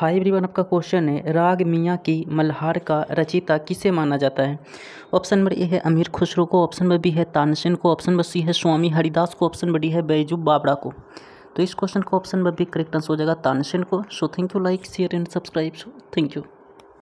hi everyone आपका question है राग मियाँ की मल्हार का रचिता किसे माना जाता है ऑप्शन नंबर ए है अमीर खुसरो को ऑप्शन नंबर बी है तानसेन को ऑप्शन नंबर सी है स्वामी हरिदास को ऑप्शन नंबर डी है बैजू बाबड़ा को तो इस क्वेश्चन का option number B correct answer हो जाएगा तानसेन को so thank you like share and subscribe so thank you